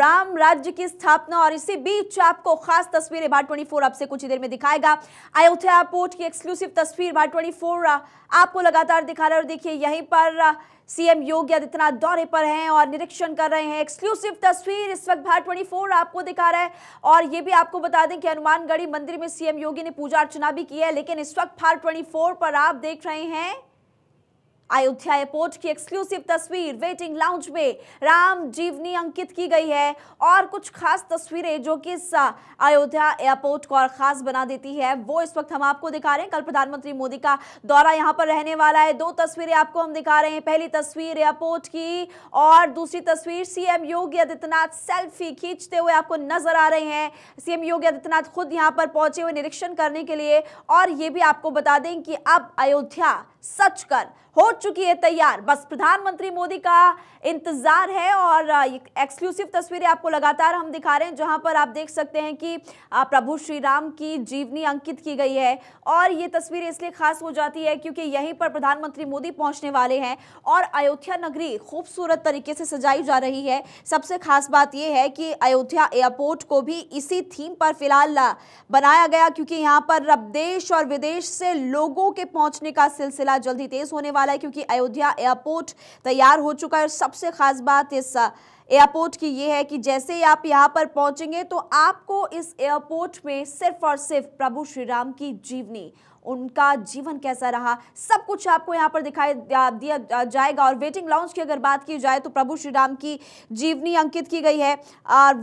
राम राज्य की स्थापना और इसी बीच आपको खास तस्वीरें ट्वेंटी फोर आपसे कुछ ही देर में दिखाएगा अयोध्या पोर्ट की एक्सक्लूसिव तस्वीर ट्वेंटी फोर आपको लगातार दिखा रहे और देखिए यहीं पर सीएम योगी आदित्यनाथ दौरे पर हैं और निरीक्षण कर रहे हैं एक्सक्लूसिव तस्वीर इस वक्त भारत 24 आपको दिखा रहा है और ये भी आपको बता दें कि हनुमानगढ़ी मंदिर में सीएम योगी ने पूजा अर्चना भी की है लेकिन इस वक्त भारत 24 पर आप देख रहे हैं अयोध्या एयरपोर्ट की एक्सक्लूसिव तस्वीर वेटिंग लाउंज में राम जीवनी अंकित की गई है और कुछ खास तस्वीरें जो कि इस अयोध्या एयरपोर्ट को और खास बना देती है वो इस वक्त हम आपको दिखा रहे हैं कल प्रधानमंत्री मोदी का दौरा यहां पर रहने वाला है दो तस्वीरें आपको हम दिखा रहे हैं पहली तस्वीर एयरपोर्ट की और दूसरी तस्वीर सीएम योगी आदित्यनाथ सेल्फी खींचते हुए आपको नजर आ रहे हैं सीएम योगी आदित्यनाथ खुद यहाँ पर पहुंचे हुए निरीक्षण करने के लिए और ये भी आपको बता दें कि अब अयोध्या सच कर हो चुकी है तैयार बस प्रधानमंत्री मोदी का इंतजार है और एक्सक्लूसिव तस्वीरें आपको लगातार हम दिखा रहे हैं जहां पर आप देख सकते हैं कि प्रभु श्री राम की जीवनी अंकित की गई है और ये तस्वीर इसलिए खास हो जाती है क्योंकि यहीं पर प्रधानमंत्री मोदी पहुंचने वाले हैं और अयोध्या नगरी खूबसूरत तरीके से सजाई जा रही है सबसे खास बात यह है कि अयोध्या एयरपोर्ट को भी इसी थीम पर फिलहाल बनाया गया क्योंकि यहाँ पर अब देश और विदेश से लोगों के पहुंचने का सिलसिला जल्दी तेज होने वाला वाला है क्योंकि अयोध्या एयरपोर्ट तैयार हो चुका है और सबसे खास बात इस एयरपोर्ट की ये है कि जैसे ही आप यहाँ पर पहुँचेंगे तो आपको इस एयरपोर्ट में सिर्फ और सिर्फ प्रभु श्री राम की जीवनी उनका जीवन कैसा रहा सब कुछ आपको यहाँ पर दिखाई दिया जाएगा और वेटिंग लाउंज की अगर बात की जाए तो प्रभु श्री राम की जीवनी अंकित की गई है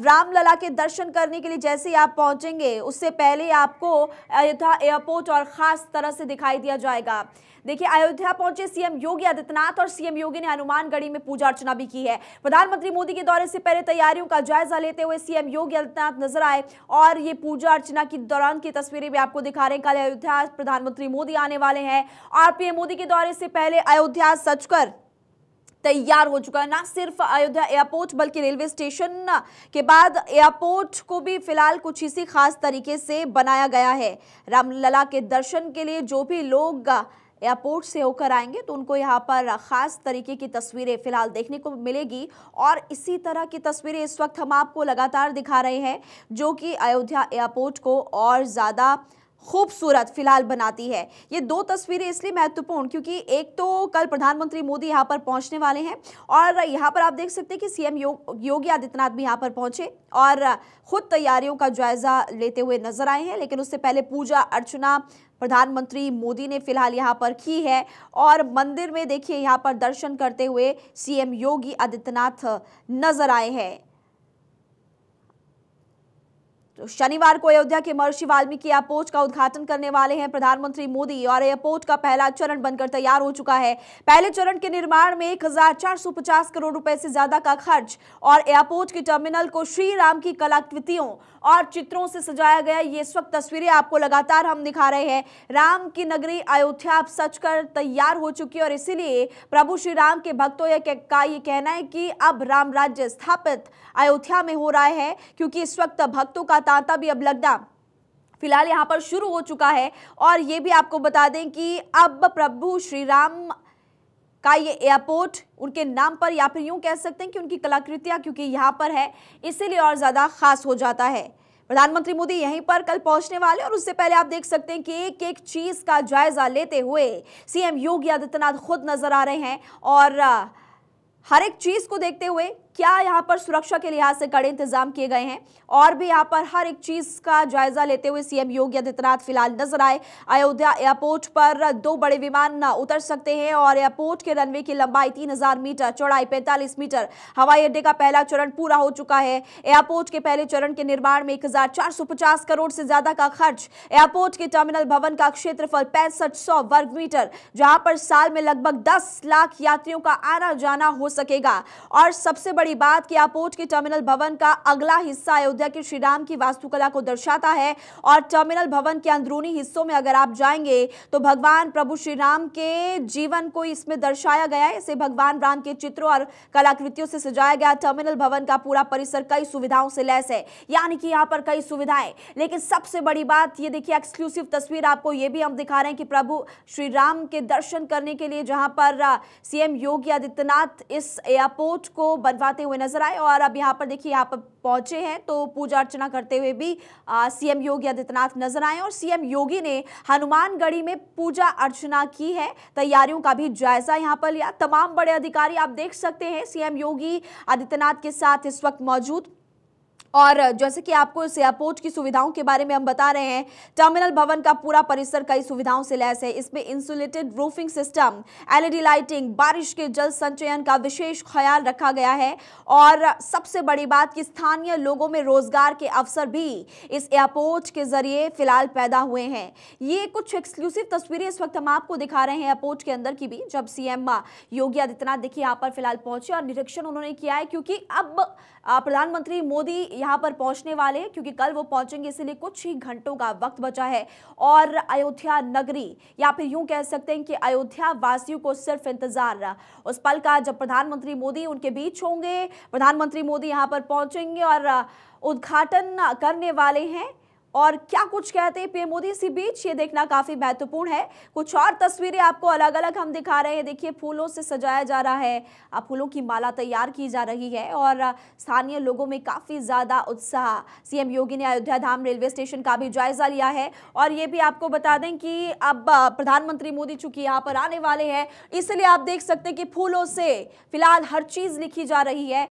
रामलला के दर्शन करने के लिए जैसे ही आप पहुँचेंगे उससे पहले आपको अयोध्या एयरपोर्ट और ख़ास तरह से दिखाई दिया जाएगा देखिए अयोध्या पहुंचे सीएम योगी आदित्यनाथ और सीएम योगी ने हनुमानगढ़ी में पूजा अर्चना भी की है प्रधानमंत्री मोदी के दौरे से पहले तैयारियों का जायजा लेते हुए सीएम योगी आदित्यनाथ नजर आए और ये पूजा अर्चना के दौरान की तस्वीरें भी आपको दिखा रहे हैं कल अयोध्या प्रधानमंत्री मोदी आने वाले हैं और पीएम मोदी के दौरे से पहले अयोध्या सचकर तैयार हो चुका है ना सिर्फ अयोध्या एयरपोर्ट बल्कि रेलवे स्टेशन के बाद एयरपोर्ट को भी फिलहाल कुछ इसी खास तरीके से बनाया गया है रामलला के दर्शन के लिए जो भी लोग एयरपोर्ट से होकर आएंगे तो उनको यहाँ पर ख़ास तरीके की तस्वीरें फिलहाल देखने को मिलेगी और इसी तरह की तस्वीरें इस वक्त हम आपको लगातार दिखा रहे हैं जो कि अयोध्या एयरपोर्ट को और ज़्यादा खूबसूरत फिलहाल बनाती है ये दो तस्वीरें इसलिए महत्वपूर्ण क्योंकि एक तो कल प्रधानमंत्री मोदी यहाँ पर पहुँचने वाले हैं और यहाँ पर आप देख सकते हैं कि सीएम यो, योगी आदित्यनाथ भी यहाँ पर पहुँचे और खुद तैयारियों का जायजा लेते हुए नजर आए हैं लेकिन उससे पहले पूजा अर्चना प्रधानमंत्री मोदी ने फिलहाल यहाँ पर की है और मंदिर में देखिए यहाँ पर दर्शन करते हुए सी योगी आदित्यनाथ नजर आए हैं शनिवार को अयोध्या के महर्षि वाल्मीकि एयरपोर्ट का उद्घाटन करने वाले हैं प्रधानमंत्री मोदी और एयरपोर्ट का पहला चरण बनकर तैयार हो चुका है पहले चरण के निर्माण में 1450 करोड़ रुपए से ज्यादा का खर्च और एयरपोर्ट के टर्मिनल को श्री राम की कलाकृतियों और चित्रों से सजाया गया ये इस वक्त तस्वीरें आपको लगातार हम दिखा रहे हैं राम की नगरी अयोध्या अब सच कर तैयार हो चुकी है और इसीलिए प्रभु श्री राम के भक्तों का ये कहना है कि अब राम राज्य स्थापित अयोध्या में हो रहा है क्योंकि इस वक्त भक्तों का तांता भी अब लगना फिलहाल यहाँ पर शुरू हो चुका है और ये भी आपको बता दें कि अब प्रभु श्री राम का ये एयरपोर्ट उनके नाम पर या फिर यूं कह सकते हैं कि उनकी कलाकृतियां क्योंकि यहाँ पर है इसीलिए और ज़्यादा खास हो जाता है प्रधानमंत्री मोदी यहीं पर कल पहुंचने वाले और उससे पहले आप देख सकते हैं कि एक एक चीज़ का जायजा लेते हुए सीएम योगी आदित्यनाथ खुद नजर आ रहे हैं और हर एक चीज़ को देखते हुए क्या यहाँ पर सुरक्षा के लिहाज से कड़े इंतजाम किए गए हैं और भी यहाँ पर हर एक चीज का जायजा लेते हुए सीएम योगी आदित्यनाथ फिलहाल नजर आए अयोध्या एयरपोर्ट पर दो बड़े विमान उतर सकते हैं और एयरपोर्ट के रनवे की लंबाई तीन मीटर चौड़ाई पैंतालीस मीटर हवाई अड्डे का पहला चरण पूरा हो चुका है एयरपोर्ट के पहले चरण के निर्माण में एक करोड़ से ज्यादा का खर्च एयरपोर्ट के टर्मिनल भवन का क्षेत्रफल पैंसठ सौ वर्ग मीटर जहां पर साल में लगभग 10 लाख यात्रियों का आना जाना हो सकेगा और सबसे बड़े बड़ी बात कि एयरपोर्ट के टर्मिनल भवन का अगला हिस्सा अयोध्या के श्रीराम की वास्तुकला को दर्शाता है और टर्मिनल भवन के अंदरूनी हिस्सों में अगर आप जाएंगे तो भगवान प्रभु श्री राम के जीवन को इसमें दर्शाया गया है इसे भगवान राम के चित्रों और कलाकृतियों से सजाया गया टर्मिनल भवन का पूरा परिसर कई सुविधाओं से लैस है यानी कि यहाँ पर कई सुविधाएं लेकिन सबसे बड़ी बात ये देखिए एक्सक्लूसिव तस्वीर आपको ये भी हम दिखा रहे हैं कि प्रभु श्री राम के दर्शन करने के लिए जहां पर सीएम योगी आदित्यनाथ इस एयरपोर्ट को बनवा आते हुए नजर आए और अब यहाँ पर देखिए यहाँ पर पहुंचे हैं तो पूजा अर्चना करते हुए भी सीएम योगी आदित्यनाथ नजर आए और सीएम योगी ने हनुमानगढ़ी में पूजा अर्चना की है तैयारियों का भी जायजा यहाँ पर लिया तमाम बड़े अधिकारी आप देख सकते हैं सीएम योगी आदित्यनाथ के साथ इस वक्त मौजूद और जैसे कि आपको इस एयरपोर्ट की सुविधाओं के बारे में हम बता रहे हैं टर्मिनल भवन का पूरा परिसर कई सुविधाओं से लैस है इसमें insulated roofing system LED lighting बारिश के जल संचयन का विशेष ख्याल रखा गया है और सबसे बड़ी बात कि स्थानीय लोगों में रोजगार के अवसर भी इस एयरपोर्ट के जरिए फिलहाल पैदा हुए हैं ये कुछ एक्सक्लूसिव तस्वीरें इस वक्त हम आपको दिखा रहे हैं एयरपोर्ट के अंदर की भी जब सीएम योगी आदित्यनाथ देखिए यहाँ पर फिलहाल पहुंचे और निरीक्षण उन्होंने किया है क्योंकि अब प्रधानमंत्री मोदी यहां पर पहुंचने वाले हैं क्योंकि कल वो पहुंचेंगे इसीलिए कुछ ही घंटों का वक्त बचा है और अयोध्या नगरी या फिर यूं कह सकते हैं कि अयोध्या वासियों को सिर्फ इंतजार उस पल का जब प्रधानमंत्री मोदी उनके बीच होंगे प्रधानमंत्री मोदी यहाँ पर पहुंचेंगे और उद्घाटन करने वाले हैं और क्या कुछ कहते हैं पीएम मोदी इसी बीच ये देखना काफ़ी महत्वपूर्ण है कुछ और तस्वीरें आपको अलग अलग हम दिखा रहे हैं देखिए फूलों से सजाया जा रहा है फूलों की माला तैयार की जा रही है और स्थानीय लोगों में काफ़ी ज़्यादा उत्साह सीएम योगी ने अयोध्या धाम रेलवे स्टेशन का भी जायज़ा लिया है और ये भी आपको बता दें कि अब प्रधानमंत्री मोदी चूंकि यहाँ पर आने वाले हैं इसलिए आप देख सकते हैं कि फूलों से फिलहाल हर चीज़ लिखी जा रही है